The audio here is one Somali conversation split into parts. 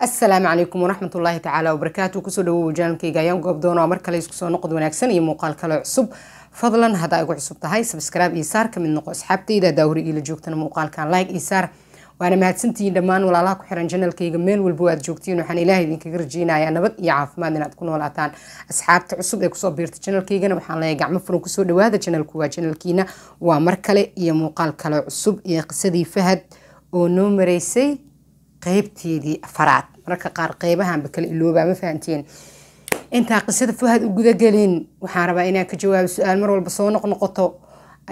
asalaamu calaykum waraxmat ullaahi tacaala wabarakaatu kusoo dhawow janaalkayga ayaan goobdoona mar kale isku soo noqod wanaagsan iyo muuqaal kale cusub fadlan haddaa igu cusub tahay subscribe iyo saar kamid noqo asxaabtayda daawri iila joogtana muuqaalkan like iyo saar waana mahadsantihiin dhammaan walaalaha ku xiran janaalkayga meel walbo aad joogtiin waxaan ilaahay idinkaga rajeynayaa nabad iyo caafimaad inaad ku noolaataan asxaabta cusub ee kusoo biirta janaalkaygana waxaan leeyahay gacmo furan kusoo dhawaada janaalku waa janaalkiina waa mar kale iyo muuqaal kale cusub iyo qisadii fahad oo noo maraysay qaybteedii afaraad mararka qaar qaybahanba kala ilooba ma fahanteen intaa qisada fuhad u gudagelin waxaan rabaa inaan ka jawaabo su-aal mar walba soo noqnoqoto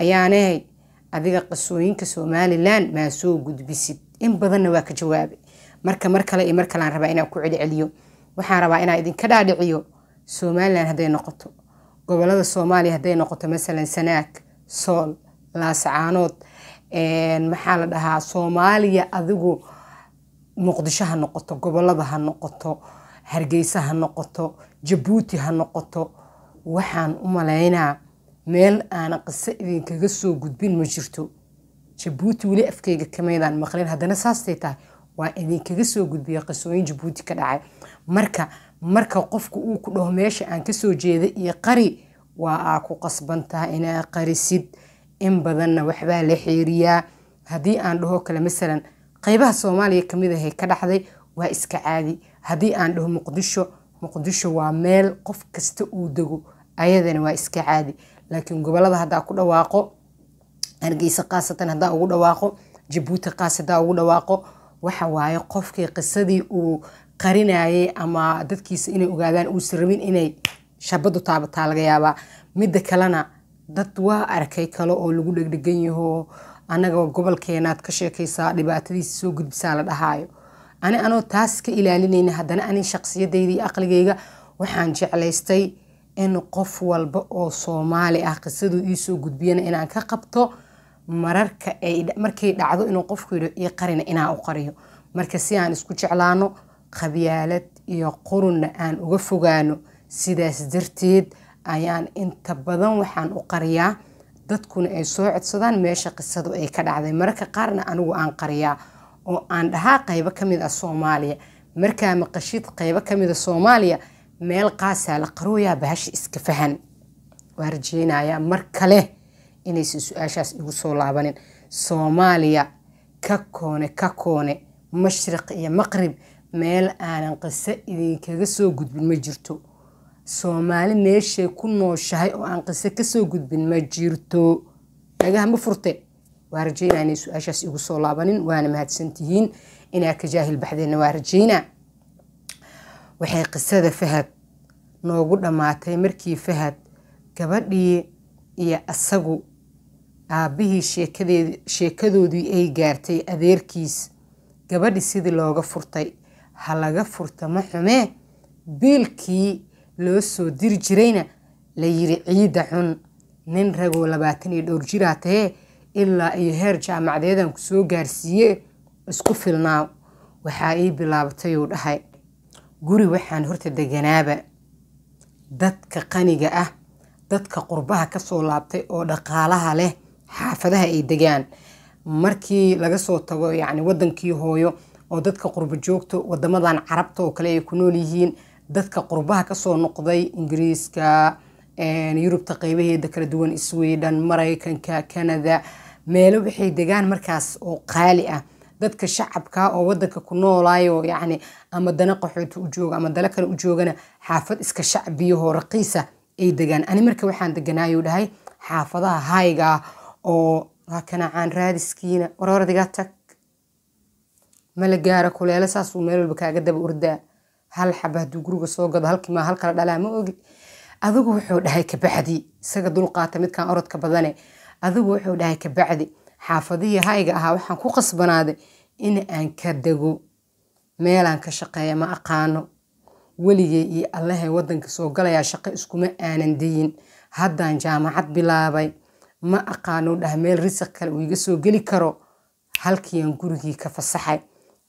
ayaanay adiga qisooyinka somalilan maa soo gudbisid in badanna waa ka jawaabay marka mar kale iyo mar kaleaan rabaa inaan ku celceliyo waxaan rabaa inaan idinka dhaadhiciyo somalilan hadday noqoto gobolada soomaaliya hadday noqoto masalan sanaag sool laascaanood maxaa la dhahaa soomaaliya adigu muqdisho ha noqoto gobolada ha noqoto hargeysa ha noqoto jabuuti ha noqoto waxaan u malaynaa meel aana qiso idinkaga soo gudbin ma jirto jabuuti weli afkeyga kameydaan maqlin haddana saastay tahay waa idinkaga soo gudbiya qisooyin jabuuti ka dhacay marka marka qofku uu ku dhaho meesha aan kasoo jeeda iyo qari waa aa ku qasbantaha inaa qarisid in badanna waxbaa la xeeriyaa haddii aan dhaho kale masalan qaybaha soomaaliya kamid ahay ka ah dhaxday waa iska caadi haddii aan dhaho muqdisho muqdisho waa meel qof kasta uu dego ayadana waa iska caadi laakiin gobolada haddaa ku dhawaaqo hargeysa khaasatan haddaa ugu dhawaaqo jabuuti kaas haddaa ugu dhawaaqo waxa waaye qofkii qisadii uu qarinayay ama dadkiisa inay ogaadaan uusan rabin inay shabadu taabataa laga yaabaa midda kalena dad waa arkay kale oo lagu dhegdhegan yaho annaga gobolkeenaad ka sheekaysaa dhibaatadiisa soo gudbisaa la dhahaayo ani anoo taas ka ilaalinayna haddana ani shaqsiyadayda iyo aqligayga waxaan jeclaystay in qof walba oo soomaali ah qisaduu iisoo gudbiyana inaan ka qabto mararka markay dhacdo inuu qofku yidho ii qarina inaan u qariyo marka si aan isku jeclaano qabyaalad iyo qurunna aan uga fogaano sidaas darteed ayaan inta badan waxaan u qariyaa dadkuna ay soo codsadaan meesha qisadu ay ka dhacday mararka qaarna anigu aan qariyaa oo aan dhahaa qaybo ka mid a ah soomaaliya markaa maqashid qaybo ka a ah soomaaliya meel qaasaa la qarooyaa bahasha iska fahan waa rajeynayaa mar kale inaysan su-aashaas igu soo laabanin soomaaliya ka koone ka koone mashriq iyo maqrib meel aanan qiso idinkaga soo gudbin ma jirto soomaali meeshay ku nooshahay oo aan qise kasoo gudbin ma jirto dhagaha ma furte waa rajeyn aanay su-aashaas igu soo laabanin waana mahadsan tihiin inaa ka jaahil baxdeenna waa rajeyna waxay qisada fahad noogu dhammaatay markii fahad gabadhii iyo asagu aabbihii sheekadoodii ay gaartay adeerkiis gabadhi sidii looga furtay ha laga furta ma xumee biilkii loo soo diri jirayna la yiri ciida xun nin ragoo labaatan iyo dhowr jiraa tahee ilaa iyo heer jaamacadeedan ku gaarsiiye isku filnaaw waxaa ii bilaabatayuu dhahay guri waxaan horta deganaaba dadka qaniga ah dadka qurbaha kasoo laabtay oo dhaqaalaha leh xaafadaha ay degaan markii laga soo tago yacni wadankii hooyo oo dadka qurba joogto wadamadan carabta oo kale ay ku nool yihiin dadka qurbaha kasoo noqday ingiriiska yurubta qeybaheeda kala duwan sweden maraykanka canada meelo waxay degaan markaas oo qaali ah dadka shacabka oo wadanka ku noolaayo yani ama dana qaxooti u jooga ama dale kale u joogana xaafad iska shacbiyahoo raqiisa ay degaan ani marka waxaan deganaayo dhahay xaafadaha haygaa oo hakanaacaan raadiskiina warwardigaa tag mala gaara kuleelo saasuu meel walba kaaga daba ordaa hal xaba hadduu guriga soo gado halkiima halkala dhalaa ma ogi adigu wuxuu dhahay kabacdi isaga dulqaata midkan orodka badane adigu wuxuu dhahay kabacdi xaafadihii hayga ahaa waxaan ku qasbanaaday in aan ka dego meelaan ka shaqeeya ma aqaano weligay iyo allahay wadanka soo galayaa shaqo iskuma aanan dayin haddaan jaamacad bilaabay ma aqaano dhahay meel risaq kale uu iga soo geli karo halkiiaan gurigii ka fasaxay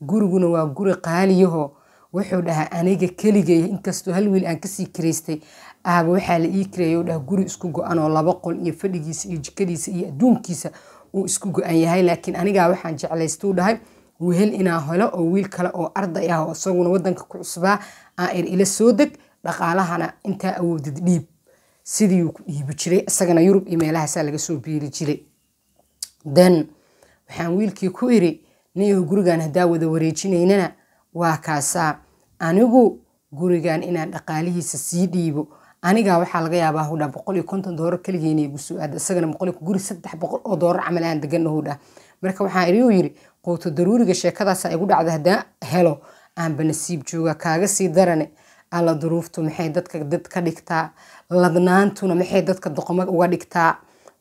guriguna waa guri qaaliyahoo wuxuu dhahaa aniga keligay inkastoo hal wiil aan kasii kiraystay ahba waxaa la ii kireeya dhaha guri isku go anoo oo laba qol iyo fadhigiisa iyo jikadiisa iyo adduunkiisa uu isku go-an yahay laakiin anigaa ah waxaan jeclaystuu dhahay wehel inaan helo oo wiil kale oo arday ah oo isaguna wadanka ku cusbaa aan ir ila soo deg dhaqaalahana intaa awoodid dhiib sidiiuu ku dhiibi jiray isagana yurub iyo meelahaasaa laga soo biiri jiray then waxaan wiilkii ku iri niyow gurigan haddaa wada wareejinaynana waa kaasaa anigu gurigan inaan dhaqaalihiisa sii dhiibo aniga waxaa laga yaabaa hudha boqol konton doolar keligeena igu soo aada isagana boqol guri saddex boqol oo doolar camal aan deganna hudha marka waxaa igu yidhi quuto daruuriga sheekadaasa igu dhacda haddaan helo aanba nasiib jooga kaaga sii darane alla duruuftu maxay dadka dad ka dhigtaa ladnaantuna maxay dadka doqoma uga dhigtaa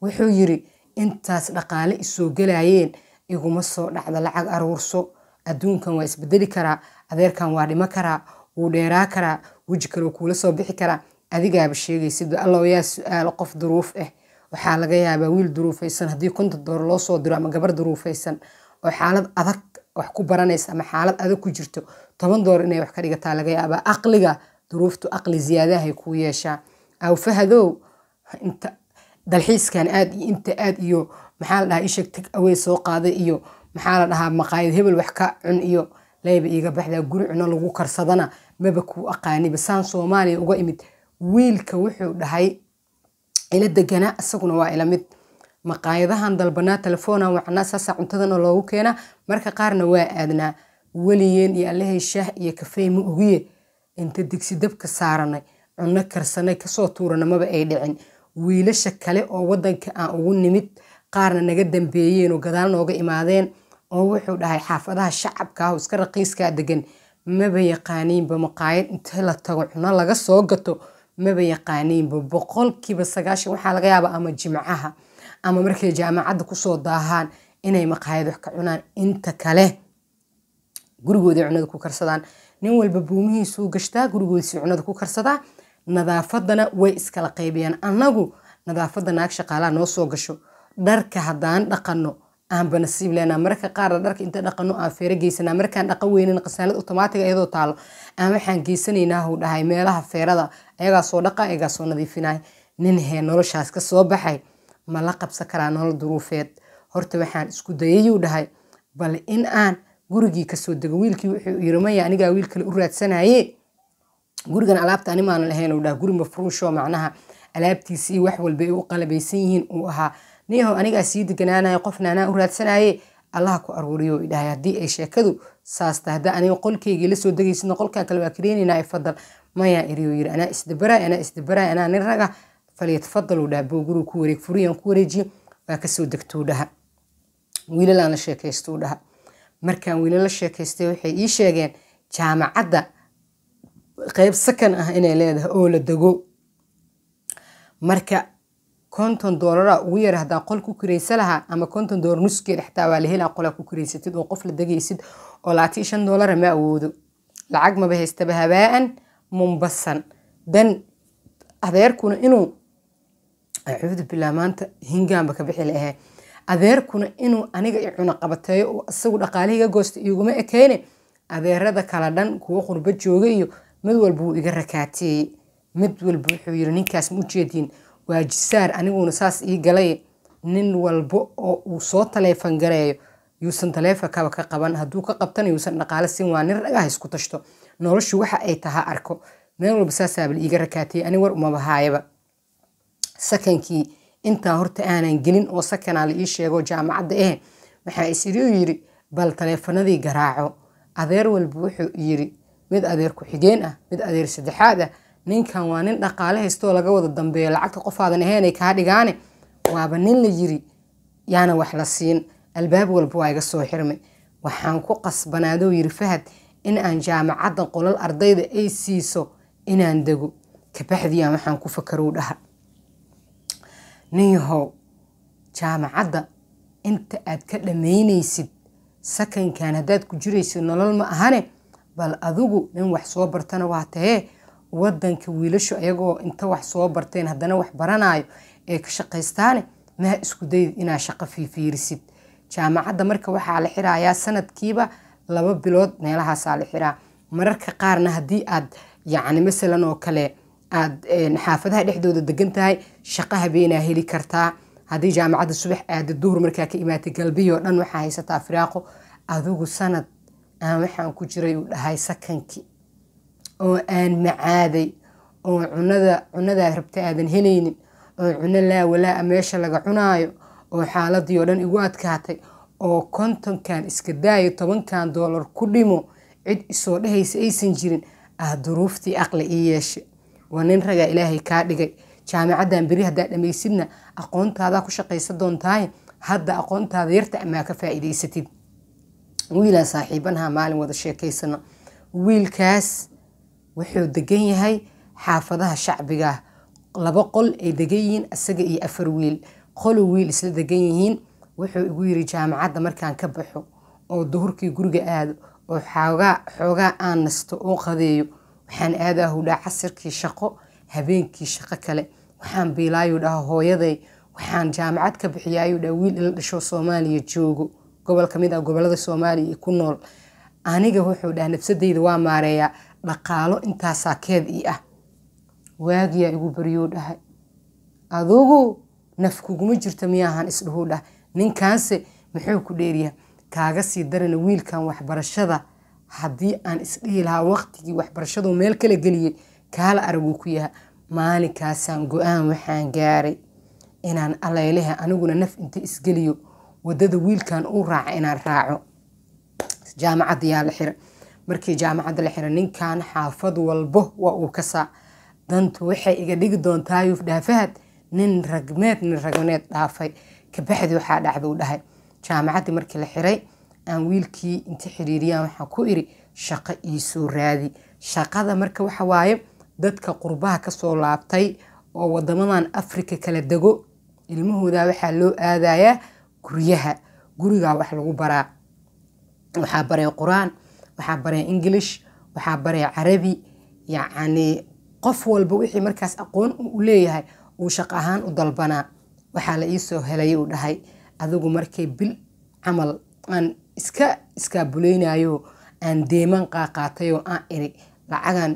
wuxuu yidhi intaas dhaqaale isoo gelayeen iguma soo dhacda lacag aruurso adduunkan waa isbedeli karaa adeerkan waa dhimo karaa wuu dheeraa karaa weji kaloo kuula soo bixi karaa adigaaba sheegaysid allow yaa su-aalo qof duruuf ah waxaa laga yaabaa wiil duruufaysan haddii konton doolar loo soo diro ama gabar duruufaysan oo xaalad adag wax ku baranaysa ama xaalad adag ku jirto toban doolar inay wax ka dhigataa laga yaabaa aqliga duruuftu aqli ziyaadahay kuu yeeshaa aw fahadow dalxiiskan aad iyo inta aad iyo maxaa la dhahaa isheg tag awey soo qaaday iyo maxaa dhahaa maqaayad hebel wax ka cun iyo leyba iiga baxdaa guri cuno lagu karsadana maba kuu aqaaniba saan soomaaliya uga imid wiilka wuxuu dhahay ila degana isaguna waa ila mid maqaayadahan dalbanaa telefoona wacnaa saasaa cuntadana loogu keenaa marka qaarna waa aadnaa weligeen iyo allahay shaah iyo kafey ma ogiye inta digsi dabka saaranay cunno karsanay kasoo tuurana maba ay dhicin wiilasha kale oo wadanka aan ugu nimid qaarna naga dambeeyeen oo gadaal nooga imaadeen oo wuxuu dhahay xaafadaha shacabkaah iska raqiiskaa degan maba yaqaaniinba maqaayad inta la tago cuno laga soo gato maba yaqaaniinba boqolkiiba sagaashan waxaa laga yaaba ama jimcaha ama markay jaamacadda kusoo daahaan inay maqaayad wax ka cunaan inta kale gurigooday cunada ku karsadaan nin walba buumihiisuu gashtaa gurigoodisii cunada ku karsadaa nadaafadana way iskala qaybiyaan anagu nadaafadda naag shaqaalaha noo soo gasho dharka haddaan dhaqanno aanba nasiib leenaa mararka qaarna dharka inta dhaqano aan feero geysanaa markaan dhaqan weynin qasaalad automaatig ah iyadoo taalo aan waxaan geysanaynaa huu dhahay meelaha feerada ayagaa soo dhaqa ayagaa soo nadiifinay nin hee noloshaas ka soo baxay ma la qabsan karaa nolol duruufeed horta waxaan isku dayayuu dhahay bal in aan gurigii kasoo dego wiilkii wuxuu yirmaya anigaa wiil kale u raadsanaye gurigan alaabta animaana lahayn dhaha guri mafruusho macnaha alaabtiisii wax walba ay u qalabaysan yihiin uu ahaa niyahow anigaa sii deganaanaya qofna anaa u raadsanaye allaha ku aruuriyo idhahay haddii ay sheekadu saasta haddaa aniga qolkeygii lasoo degaysidna qolkaa kale waa kareenayna fadal mayaa iriyo yiri anaa isdabaray anaa isdabaray anaa nin raga falyatfadaluu dhaha booguruu ku wareeg furiyaan ku wareejiyo waa kasoo degtuu dhaha wiilalaan la sheekaystuu dhaha markaan wiila la sheekaystay waxay ii sheegeen jaamacadda qeyb sakan ah inay leedahay oo la dego marka konton doolara ugu yar haddaa qol ku kiraysa lahaa ama konton doolar nuskeed xitaa waa la helaa qolaa ku kiraysatid oo qof la degaysid oo labaatan shan doolara ma awoodo lacag maba haystaba habaa-an mumbasan dan adeerkuna inuu acuudu bilaa maanta hingaanba ka bixi laahee adeerkuna inuu aniga i cunaqabateeyo oo isagu dhaqaalihiga goosta iguma ekeyne adeerada kala dhan kuwa qurba jooga iyo mid walba wuu iga rakaatiyey mid walba wuxuu yiri ninkaas ma ujeediin waa jisaar aniguna saas ii galay nin walbo oo uu soo taleefan gareeyo yuusan taleefankaba ka qaban hadduu ka qabtana yuusan dhaqaale siin waa nin ragaha isku tashto noloshu waxa ay taha arko meel walba saasaabal iiga rakaatiyay ani war umabahaayaba sakankii intaa horta aanan gelin oo sakanaa la ii sheego jaamacadda eh maxaa isiru yiri bal taleefanadii garaaco adeer walba wuxuu yiri mid adeer ku-xigeen ah mid adeer saddexaad ah ninkan waa nin dhaqaale haystoo laga wada dambeeyo lacagta qofaadan ahaynay kaa dhigaane waaba nin la yiri yaana wax la siin albaab walba waa iga soo xirmay waxaan ku qasbanaadou yiri fahad in aan jaamacadda qolal ardayda ay siiso inaan dego kabaxdiiaan waxaan ku fakarow dhaha ninyahow jaamacadda inta aad ka dhammaynaysid sakankan haddaad ku jiraysid nolol ma ahane bal adigu nin wax soo bartana waa tahee wadanka wiilashu iyagoo inta wax soo barteen haddana wax baranayo ee ka shaqaystaane maa isku dayid inaa shaqo fiifiirisid jaamacadda marka waxaa la xirayaa sanadkiiba laba bilood meelahaasaa la xiraa mararka qaarna haddii aad yacni masalan oo kale aad xaafadaha dhexdooda degan tahay shaqo habeenaa heli kartaa haddii jaamacadda subax aada duhur markaa ka imaatay galbiyoo dhan waxaa haysataa firaaqo adigu sanad aan waxaan ku jiray uu dhahay sakankii oo aan macaaday oo cunada cunadaa rabta aadan helaynin oo cuno laa walaaa ah meesha laga cunaayo oo xaaladii oo dhan igu adkaatay oo kontonkan iska daayo tobankan doolar ku dhimo cid isoo dhahaysa aysan jirin ah duruuftii aqli ii yeeshay waa nin ragaa ilaahay kaa dhigay jaamacaddan beri haddaa dhamaysidna aqoontaadaa ku shaqaysa doontaaye hadda aqoontaada yarta amaa ka faa'iidaysatid wiilaan saaxiibanaha maalin wada sheekaysano wiilkaas wuxuu degan yahay xaafadaha shacbiga laba qol ay degan yihiin isaga iyo afar wiil qolo wiil isla degan yihiin wuxuu igu yiri jaamacadda markaan ka baxo oo duhurkii guriga aado oo xoogaa xoogaa aan nasto oo qadeeyo waxaan aadaa hudhaa casirkii shaqo habeenkii shaqo kale waxaan biilaayuu dhaha hooyaday waxaan jaamacad ka bixiya ayuu dhaha wiil ila dhasho soomaaliya joogo gobol ka mid ah gobollada soomaaliya ku nool aniga wuxuu dhaha nafsadayda waa maareeyaa dhaqaalo intaasaa keed ii ah waagiyaa igu baryou dhahay adugu naf kuguma jirto miyaahan isdhahou dhahay ninkaanse muxuu ku dheeriyaa kaaga sii darana wiilkan waxbarashada haddii aan isdhihi lahaa waqtigii waxbarashadu meel kala geliyey kaala araguu ku yahay maalinkaasaan go-aan waxaan gaaray inaan aleelehe aniguna naf inta isgeliyo wadada wiilkan uu raaca inaan raaco jaamacadda la xiray markii jaamacadda la xiray ninkan xaafad walbo waa uu ka saa dantu waxay iga dhigi doontaa yuuf dhaafahad nin ragmeed nin ragmeed dhaafay kabacdi waxaa dhacda u dhahay jaamacaddii markii la xiray aan wiilkii inta xiriiriyaan waxaan ku iri shaqo iisoo raadi shaqada marka waxa waaye dadka qurbaha kasoo laabtay oo wadamadan afrika kala dego ilmahooda waxaa loo aadayaa guryaha gurigaa wax lagu baraa waxaa baray qur-aan waxaa baraya ingilish waxaa baraya carabi yacni qof walba wixii markaas aqoon u leeyahay uu shaq ahaan u dalbanaa waxaa la iisoo helay uu dhahay adigu markay bil camal aan iska iskaabuleynayo aan deemaan qaaqaatayoo aan iri lacagaan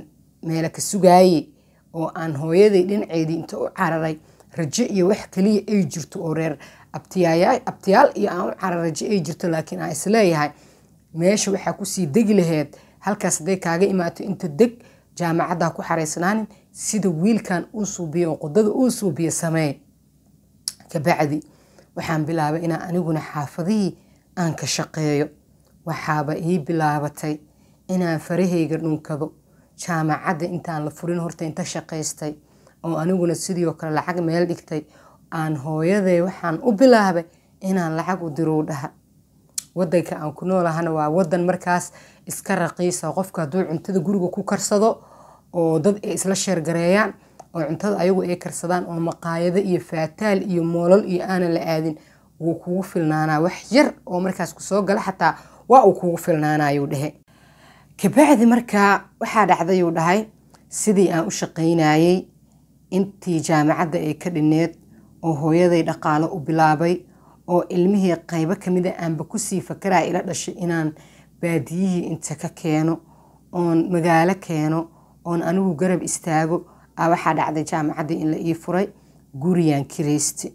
meela ka sugaaye oo aan hooyaday dhinaceedii inta u cararay rajo iyo wax kaliya ay jirto oo reer abtiyaal iyo aan u carar rajo ay jirto laakiin aan isleeyahay meesha waxaa kusii degi laheyd halkaas haday kaaga imaato inta deg jaamacadda ku xaraysanaanin sida wiilkan uu suubiye oo qodada uu suubiye samee kabacdi waxaan bilaabay inaan aniguna xaafadihii aan ka shaqeeyo waxaaba ii bilaabatay inaan farahayga dhunkado jaamacadda intaan la furin horta inta shaqaystay oo aniguna sidii oo kale lacag meel dhigtay aan hooyadee waxaan u bilaabay inaan lacag u diruu dhaha wadanka aan ku noolahana waa wadan markaas iska raqiisa qofka hadduu cuntada guriga ku karsado oo dad ay isla sheergareeyaan oo cuntada ayagu ay karsadaan oo maqaayado iyo faataal iyo moolal iyo aanan la aadin wuu kugu filnaanaa wax yar oo markaas kusoo gala xataa waa uu kugu filnaanayuu dhehe kabacdi markaa waxaa dhacdayuu dhahay sidii aan u shaqaynayey intii jaamacadda ay ka dhineed oo hooyaday dhaqaalo u bilaabay oo ilmihii qaybo kamida ah aanba kusii fakaraya ila dhashay inaan baadiyihii inta ka keeno oon magaalo keeno oon anigu garab istaago a ah, waxaa dhacday jaamacaddii in la ii furay guriyaan kirayste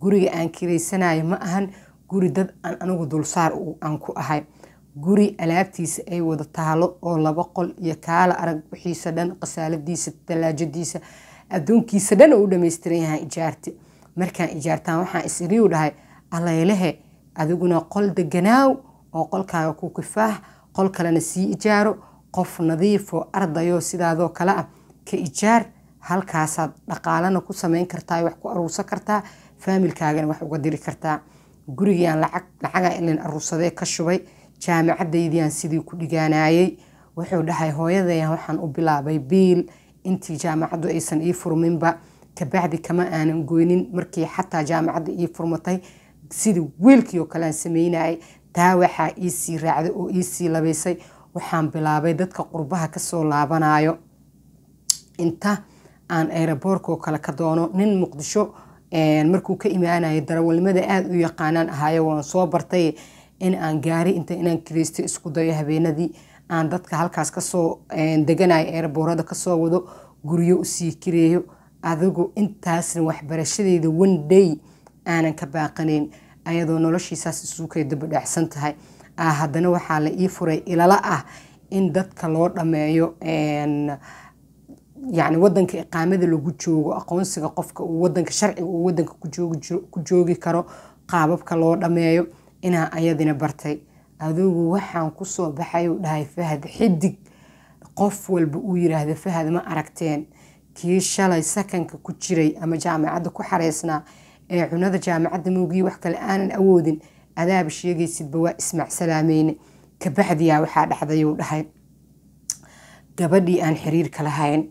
guriga aan kiraysanayo ma ahan guri dad aan anigu dulsaar aan ku ahay guri alaabtiisa ay wada taalo oo laba qol iyo kaala arag wixiisa dhan qasaaladiisa talaajadiisa adduunkiisa dhan oo u dhamaystiran yahaan ijaarti markaan ijaartaan waxaan is dhahay aleylehe adiguna qol deganaaw oo qolkaaga ku kifaah qol kalena sii ijaaro qof nadiifoo ardayo sidaadoo kale ah ka ijaar halkaasaad dhaqaalana ku samayn kartaa wax ku aruursan kartaa faamilkaagana wax uga diri kartaa gurigiaan lacagaa ilin aruursadee ka shubay jaamicadaydiaan sidii ku dhigaanayey wuxuu dhahay hooyadayan waxaan u bilaabay biil intii jaamacaddu aysan ii furminba kabacdi kama aanan goynin markii xataa jaamacadda ii furmatay sida wiilkii oo kale sameynayay taa waxaa iisii raacday oo iisii labaysay waxaan bilaabay dadka qurbaha kasoo laabanayo inta aan aeroboorkoo kale ka doono nin muqdisho markuu ka imaanayo darawalnimada aada u yaqaanaan ahayo waan soo bartay in aan gaari inta inaan kireysto isku dayo habeenadii aan dadka halkaas kasoo deganayo eeraboorada kasoo wado guryo usii kireeyo adigu intaasna waxbarashadeeda one day aanan ka baaqanayn ayadoo noloshiisaas isuukay dabadhaacsan tahay ah, haddana waxaa la ii furay ilala ah in dadka loo dhammeeyo yani wadanka iqaamada lagu joogo aqoonsiga qofka uu wadanka sharciga uu wadanka ku joogi karo qaababka loo dhameeyo inaa ayadina bartay adugu waxaan kusoo baxay uu dhahay fahad xidig qof walba uu yiraahda fahad ma aragteen kii shalay sakanka ku jiray ama jaamacadda ku xareysnaa ee cunada jaamacadda muugiyo wax kale aanan awoodin adaab sheegaysidba waa ismaac salaameyne kabacdiyaa waxaa dhacdayuu dhahay gabadhii aan xiriirka lahayn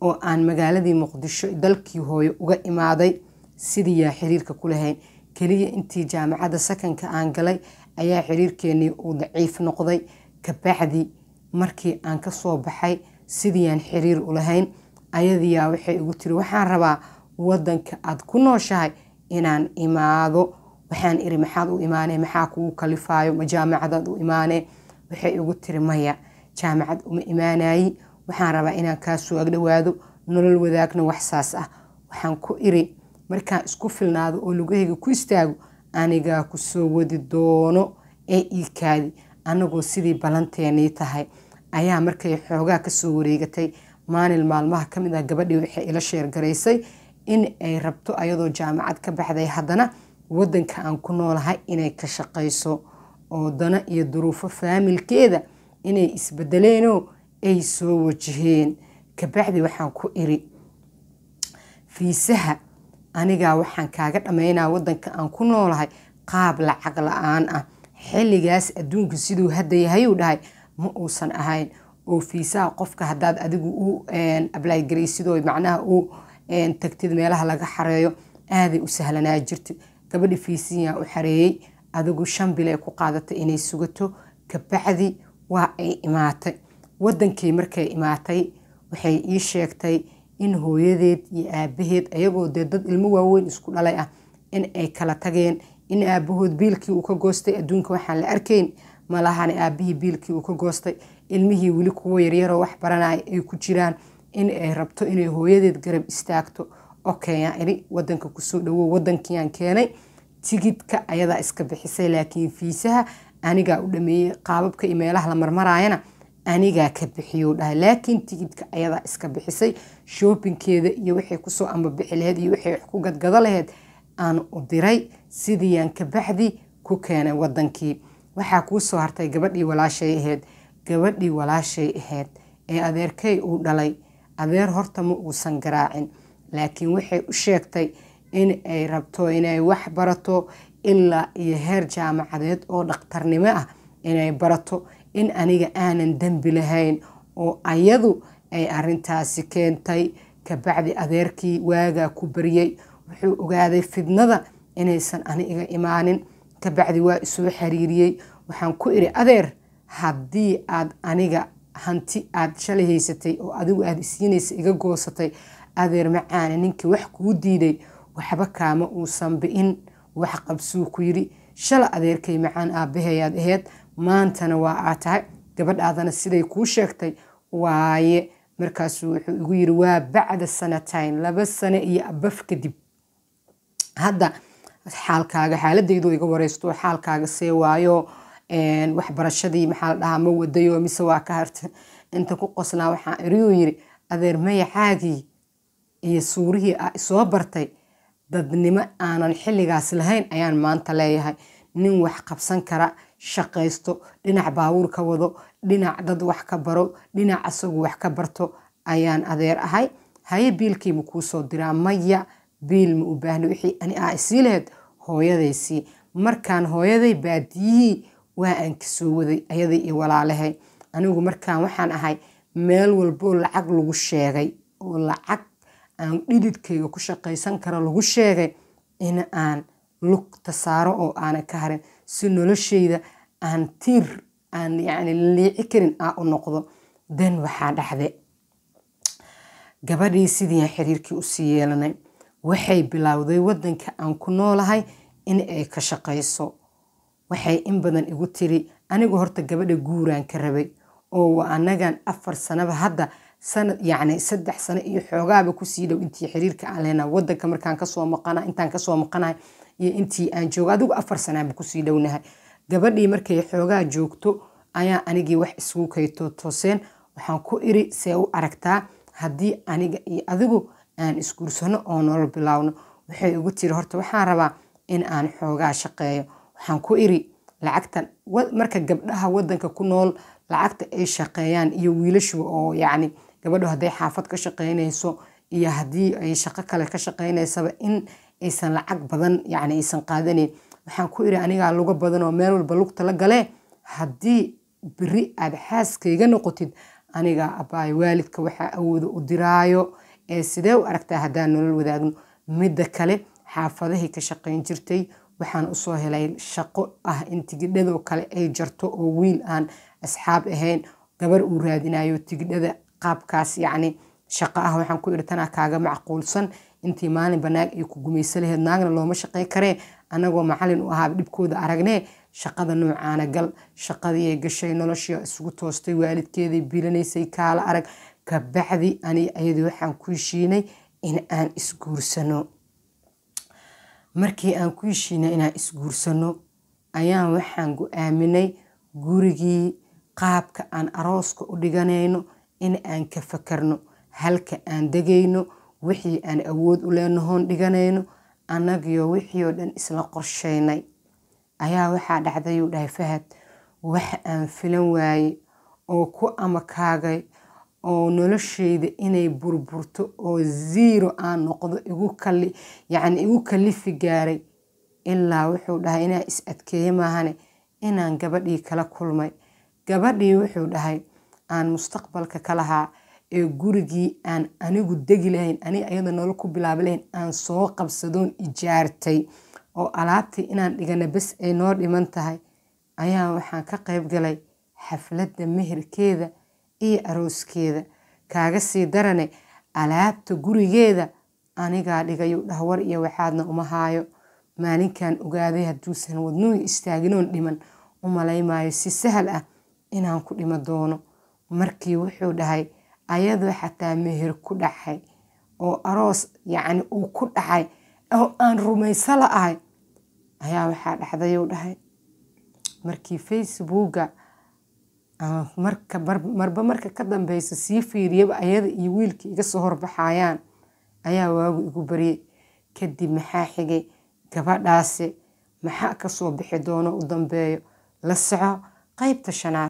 oo aan magaaladii muqdisho dalkii hooyo uga imaaday sidii xiriirka ku lahayn keliya intii jaamacadda sakanka aan galay ayaa xiriirkeenii uu daciif noqday kabacdi markii aan ka soo baxay sidii xiriir u lahayn ayadiyaa waxay igu tiri waxaan rabaa wadanka aad ku nooshahay inaan imaado waxaan iri maxaad u imaanee maxaa kugu kalifaayo ma jaamacadaad u imaanee waxay igu tiri maya jaamacad uma imaanayi waxaan rabaa inaan kaasoo agdhowaado nolol wadaagna waxsaas ah waxaan ku iri markaan isku filnaado oo lugahayga ku istaago anigaa kusoo wadi doono ee iikaadi anagoo sidii balanteenii tahay ayaa markay xoogaa kasoo wareegatay maalin maalmaha ka mid ah gabadhii waxay ila sheergaraysay in ay rabto ayadoo jaamacad ka baxday haddana wadanka aan ku noolahay inay ka shaqayso oo dana iyo duruufo faamilkeeda inay isbedeleenoo ay soo wajaheen kabaxdi waxaan ku iri fiisaha anigaa waxaan kaaga dhammaynaa wadanka aan ku noolahay qaab lacag la-aan ah xilligaas adduunka siduu hadda yahayuu dhahay ma uusan ahayn oo fiisaha qofka haddaad adigu u eh, ablaygaray sidoo macnaha uu tagtid meelaha laga xareeyo aaday u sahlanaa jirtid gabadhi fiisinya u xareeyey adigu shan bil ay ku qaadatay inay sugato kabacdi waa ay imaatay wadankii markay imaatay waxay ii sheegtay in hooyadeed iyo aabaheed ayagoo dee dad ilmo waaweyn isku dhalay ah in ay kala tageen in aabahood biilkii uu ka goostay adduunka waxaan la arkayn malahane aabihii biilkii uu ka goostay ilmihii weli kuwo yaryaroo wax baranaya ay ku jiraan in ay rabto inay hooyadeed garab istaagto oo keenyaan ini wadanka kusoo dhawow wadankiaan keenay tigidka ayadaa iska bixisay laakiin fiisaha anigaa u dhameeyey qaababka i meelaha la marmaraayana anigaa ka bixiyou dhahay laakiin tigidka ayadaa iska bixisay shoopinkeeda iyo waxay kusoo ambabixi laheyd iyo waxay wax ku gadgada laheyd aan u diray sidiiyaan kabaxdii ku keenay wadankii waxaa kuu soo hartay gabadhii walaashay aheyd gabadhii walaashay aheyd ee adeerkay uu dhalay adeer horta ma uusan garaacin laakiin waxay u sheegtay in ay rabto inay wax barato ilaa iyo heer jaamacadeed oo dhakhtarnimo ah inay barato in aniga aanan dembi lahayn oo ayadu ay arintaasi keentay kabacdi adeerkii waagaa ku baryey wuxuu ogaaday fidnada inaysan aniga imaanin kabacdi waa isoo xiriiriyey waxaan ku idhi adeer haddii aad aniga hanti aad shalay haysatay oo adigu aada isiinaysa iga goosatay adeer macaane ninkii wax kuu diiday waxba kaama uusan bi-in wax qabsuu ku yiri shala adeerkay macaan aabbaheeyaad aheyd maantana waa aad tahay gabadhaadana siday kuu sheegtay waaye markaasuu wuxuu igu yiri waa bacda sanatayn laba sano iyo abaf kadib hadda xaalkaaga xaaladaydu iga wareysto xaalkaaga see waayo waxbarashadii maxaa la dhahaa ma wadayo mise waa ka harta inta ku qosnaa waxaa eriyuu yiri adeer mayaxaagii iyo suurihii a isoo bartay dadnimo aanan xilligaas lahayn ayaan maanta leeyahay nin wax qabsan kara shaqaysto dhinac baabuur ka wado dhinac dad wax ka baro dhinac asagu wax ka barto ayaan adeer ahay haye biilkiima kuu diraa maya biil ma u baahna wixii ani ah isii lahayd hooyadaysii markaan hooyaday baadiyihii waa aan kasoo waday ayada iyo walaalahay anigu markaan waxaan ahay meel walboo lacag lagu sheegay oo lacag aan dhididkayga ku shaqaysan kara lagu sheegay in aan lugta saaro oo aana ka harin si nolosheyda aan tiir aan yacni liici karin aa ah u noqdo dan waxaa dhexde gabadhii sidii xiriirkii usii yeelanay waxay bilowday waddanka aan ku noolahay in ay ka shaqayso waxay in badan igu tiri anigu horta gabadha guuraan ka rabay oo waa anagan afar sanaba hadda sanad yacni saddex sano iyo xoogaaba kusii dhow intii xiriirka aan leena wadanka markaan kasoo maqana intaan kasoo maqanahay iyo intii aan joogo adigu afar sanaaba kusii dhownahay gabadhii markay xoogaa joogto ayaa anigii wax isugu kayto tooseen waxaan ku iri see u aragtaa haddii aniga iyo adigu aan isguursano oo nolol bilaawno waxay igu tiri horta waxaan rabaa in aan xoogaa shaqeeyo waxaan ku iri lacagtan marka gabdhaha wadanka ku nool lacagta ay shaqeeyaan iyo wiilashuba oo yacni gabadhu hadday xaafad ka shaqeynayso iyo haddii ay shaqo kale ka shaqeynaysaba in aysan lacag badan yacni aysan qaadanayn waxaan ku iri anigaa luga badan oo meel walba lugta la galee haddii beri aad xaaskayga noqotid aniga abaay waalidka waxaa awooda u diraayo ee sidee u aragtaa haddaan nolol wadaagno midda kale xaafadahii ka shaqayn jirtay waxaan usoo helay shaqo ah in tigidhadoo kale ay jarto oo wiil aan asxaab ahayn gabar uu raadinayo tigidhada qaabkaas yacni shaqo ah waxaan ku idhi tanaa kaaga macquulsan intii maalin banaag ay ku gumaysa laheed naagna looma shaqey karee anagoo macalin u ahaaba dhibkooda aragnee shaqada nuucaana gal shaqadiiay gashay noloshii isugu toostay waalidkeeday bilanaysay kaala arag kabacdi ani ayadii waxaan ku heshiinay in aan isguursano markii aan ku heshiinay inaan isguursano ayaan waxaan go-aaminay gurigii qaabka aan arooska u dhiganayno in aan ka fakarno halka aan degayno wixii aan awood u leenahoon dhiganayno annagiyo wixii oo dhan isla qorsheynay ayaa waxaa dhacday uu dhahay fahad wax aan filan waayey oo ku amakaagay oo nolosheyda inay burburto oo zero aan noqdo igu yani igu kalifi gaaray ilaa wuxuu dhahay inaa is adkeeye maahane inaan gabadhii kala kulmay gabadhii wuxuu dhahay aan mustaqbalka ka lahaa ee gurigii aan anigu degi lahayn aniga ayadoo nolo ku bilaabi lahayn aan soo qabsadoon ijaartay oo alaabtii inaan dhigana bas ay noo dhiman tahay ayaa waxaan ka qayb galay xafladda meherkeeda iyo arooskeeda kaaga sii darane alaabta gurigeeda anigaa dhigayu dhahwar iyo waxaadna uma haayo maalinkan ogaaday hadduusan wadnuuy istaaginoon dhiman u malaymaayo si sahal ah inaan ku dhimo doono markii wuxuu dhahay ayadoo xataa meher ku dhacay oo aroos yacni uu ku dhacay oo aan rumayso la ahay ayaa waxaa dhaxdayuu dhahay markii facebooka marba marka ka dambeysa sii fiiriyaba ayada iyo wiilka iga soo horbaxayaan ayaa waagu igu baryay kadib maxaa xigay gabadhaase maxaa kasoo bixi doono u dambeeyo la soco qaybta shanaad